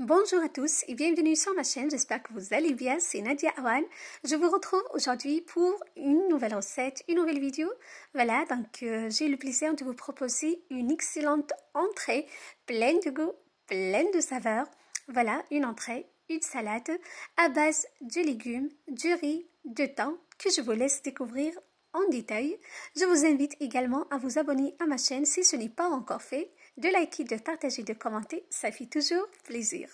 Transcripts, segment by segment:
Bonjour à tous et bienvenue sur ma chaîne, j'espère que vous allez bien, c'est Nadia Awan. Je vous retrouve aujourd'hui pour une nouvelle recette, une nouvelle vidéo. Voilà, donc euh, j'ai le plaisir de vous proposer une excellente entrée pleine de goût, pleine de saveurs. Voilà, une entrée, une salade à base de légumes, du riz, de thym que je vous laisse découvrir en détail. Je vous invite également à vous abonner à ma chaîne si ce n'est pas encore fait de liker, de partager, de commenter, ça fait toujours plaisir.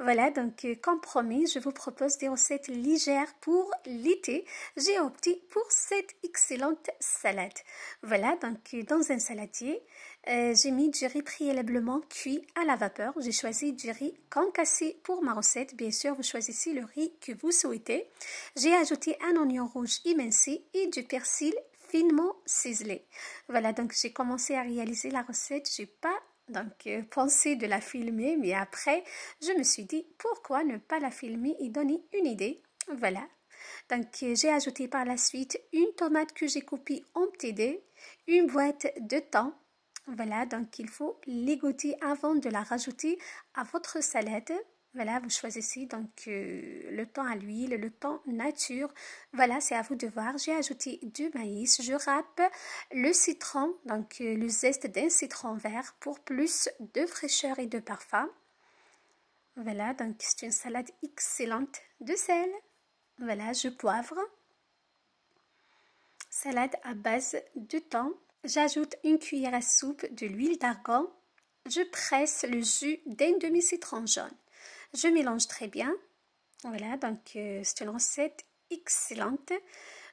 Voilà, donc euh, comme promis, je vous propose des recettes légères pour l'été. J'ai opté pour cette excellente salade. Voilà, donc euh, dans un saladier, euh, j'ai mis du riz préalablement cuit à la vapeur. J'ai choisi du riz concassé pour ma recette. Bien sûr, vous choisissez le riz que vous souhaitez. J'ai ajouté un oignon rouge émincé et du persil finement ciselé. Voilà, donc j'ai commencé à réaliser la recette. J'ai pas donc euh, pensé de la filmer, mais après, je me suis dit pourquoi ne pas la filmer et donner une idée. Voilà. Donc euh, j'ai ajouté par la suite une tomate que j'ai coupée en petits dés, une boîte de thon. Voilà, donc il faut l'égoutter avant de la rajouter à votre salade. Voilà, vous choisissez donc euh, le thon à l'huile, le temps nature. Voilà, c'est à vous de voir. J'ai ajouté du maïs. Je râpe le citron, donc euh, le zeste d'un citron vert pour plus de fraîcheur et de parfum. Voilà, donc c'est une salade excellente de sel. Voilà, je poivre. Salade à base de thon. J'ajoute une cuillère à soupe de l'huile d'argan. Je presse le jus d'un demi-citron jaune. Je mélange très bien. Voilà, donc euh, c'est une recette excellente.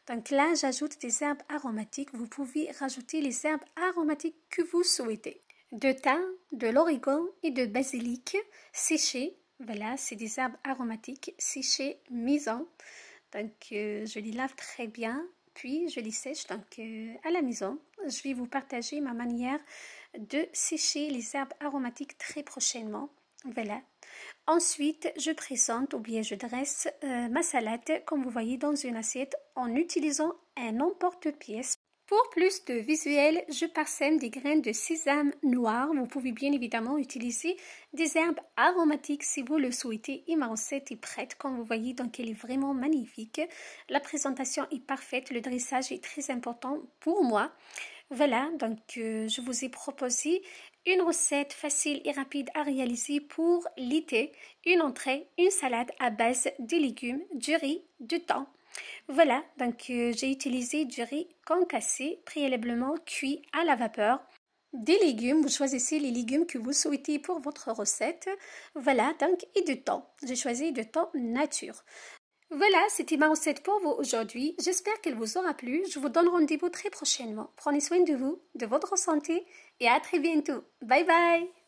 Donc là, j'ajoute des herbes aromatiques. Vous pouvez rajouter les herbes aromatiques que vous souhaitez. De thym, de l'origan et de basilic séchés. Voilà, c'est des herbes aromatiques séchées maison. Donc euh, je les lave très bien, puis je les sèche donc euh, à la maison. Je vais vous partager ma manière de sécher les herbes aromatiques très prochainement. Voilà, Ensuite, je présente ou bien je dresse euh, ma salade comme vous voyez dans une assiette en utilisant un emporte-pièce. Pour plus de visuel, je parsème des graines de sésame noir. Vous pouvez bien évidemment utiliser des herbes aromatiques si vous le souhaitez. Et ma recette est prête, comme vous voyez, donc elle est vraiment magnifique. La présentation est parfaite, le dressage est très important pour moi. Voilà, donc euh, je vous ai proposé une recette facile et rapide à réaliser pour l'été, une entrée, une salade à base de légumes, du riz, du thon. Voilà, donc euh, j'ai utilisé du riz concassé, préalablement cuit à la vapeur. Des légumes, vous choisissez les légumes que vous souhaitez pour votre recette. Voilà, donc, et du thon. J'ai choisi du thon nature. Voilà, c'était ma recette pour vous aujourd'hui. J'espère qu'elle vous aura plu. Je vous donne rendez-vous très prochainement. Prenez soin de vous, de votre santé et à très bientôt. Bye bye